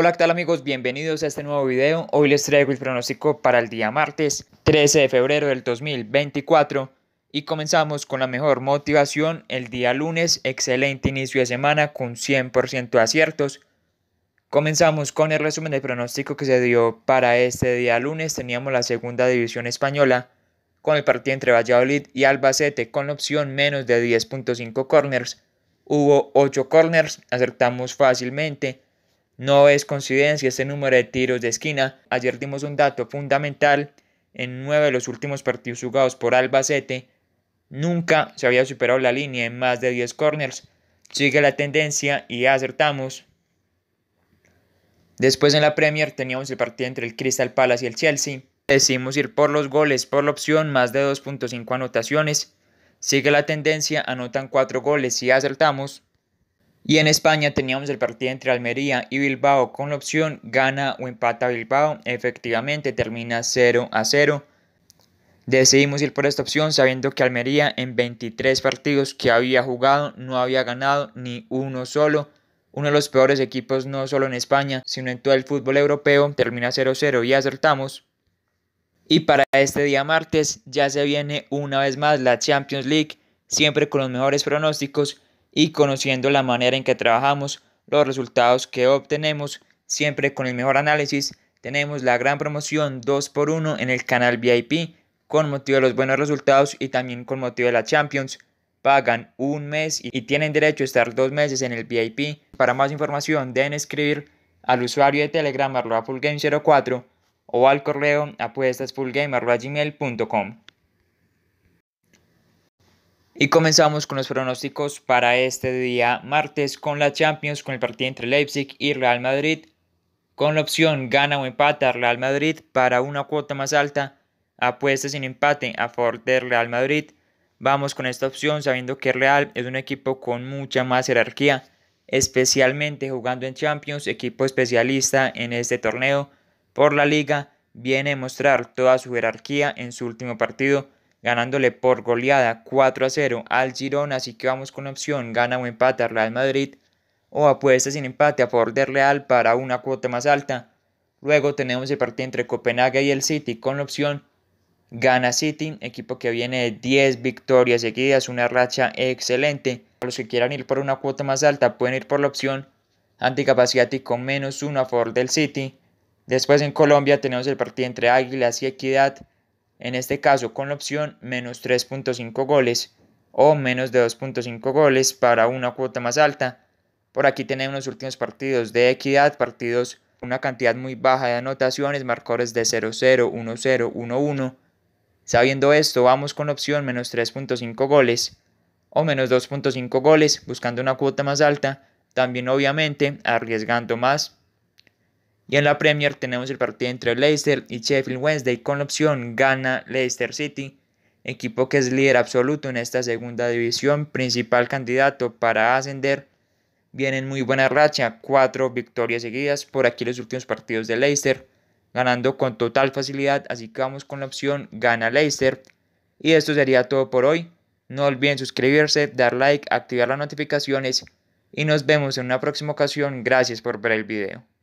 Hola, ¿qué tal amigos? Bienvenidos a este nuevo video. Hoy les traigo el pronóstico para el día martes 13 de febrero del 2024 y comenzamos con la mejor motivación el día lunes. Excelente inicio de semana con 100% de aciertos. Comenzamos con el resumen del pronóstico que se dio para este día lunes. Teníamos la segunda división española con el partido entre Valladolid y Albacete con la opción menos de 10.5 corners. Hubo 8 corners, acertamos fácilmente no es coincidencia este número de tiros de esquina. Ayer dimos un dato fundamental. En nueve de los últimos partidos jugados por Albacete, nunca se había superado la línea en más de 10 corners. Sigue la tendencia y acertamos. Después en la Premier teníamos el partido entre el Crystal Palace y el Chelsea. Decidimos ir por los goles por la opción, más de 2.5 anotaciones. Sigue la tendencia, anotan 4 goles y acertamos. Y en España teníamos el partido entre Almería y Bilbao con la opción gana o empata Bilbao. Efectivamente termina 0 a 0. Decidimos ir por esta opción sabiendo que Almería en 23 partidos que había jugado no había ganado ni uno solo. Uno de los peores equipos no solo en España, sino en todo el fútbol europeo. Termina 0-0 y acertamos. Y para este día martes ya se viene una vez más la Champions League, siempre con los mejores pronósticos y conociendo la manera en que trabajamos, los resultados que obtenemos, siempre con el mejor análisis, tenemos la gran promoción 2x1 en el canal VIP con motivo de los buenos resultados y también con motivo de la Champions. Pagan un mes y tienen derecho a estar dos meses en el VIP. Para más información deben escribir al usuario de Telegram arroba 04 o al correo gmail.com. Y comenzamos con los pronósticos para este día martes con la Champions, con el partido entre Leipzig y Real Madrid, con la opción gana o empata Real Madrid para una cuota más alta, apuesta sin empate a favor de Real Madrid. Vamos con esta opción sabiendo que Real es un equipo con mucha más jerarquía, especialmente jugando en Champions, equipo especialista en este torneo por la liga, viene a mostrar toda su jerarquía en su último partido ganándole por goleada 4 a 0 al Girona, así que vamos con la opción gana o a Real Madrid o apuesta sin empate a favor de Real para una cuota más alta. Luego tenemos el partido entre Copenhague y el City con la opción gana City, equipo que viene de 10 victorias seguidas, una racha excelente. Para los que quieran ir por una cuota más alta pueden ir por la opción con menos 1 a favor del City. Después en Colombia tenemos el partido entre Águilas y Equidad en este caso con la opción menos 3.5 goles o menos de 2.5 goles para una cuota más alta. Por aquí tenemos los últimos partidos de equidad, partidos una cantidad muy baja de anotaciones, marcadores de 0-0, 1-0, 1-1. Sabiendo esto, vamos con la opción menos 3.5 goles o menos 2.5 goles, buscando una cuota más alta, también obviamente arriesgando más y en la Premier tenemos el partido entre Leicester y Sheffield Wednesday con la opción gana Leicester City, equipo que es líder absoluto en esta segunda división, principal candidato para ascender. Vienen muy buena racha, cuatro victorias seguidas por aquí los últimos partidos de Leicester, ganando con total facilidad, así que vamos con la opción gana Leicester. Y esto sería todo por hoy. No olviden suscribirse, dar like, activar las notificaciones y nos vemos en una próxima ocasión. Gracias por ver el video.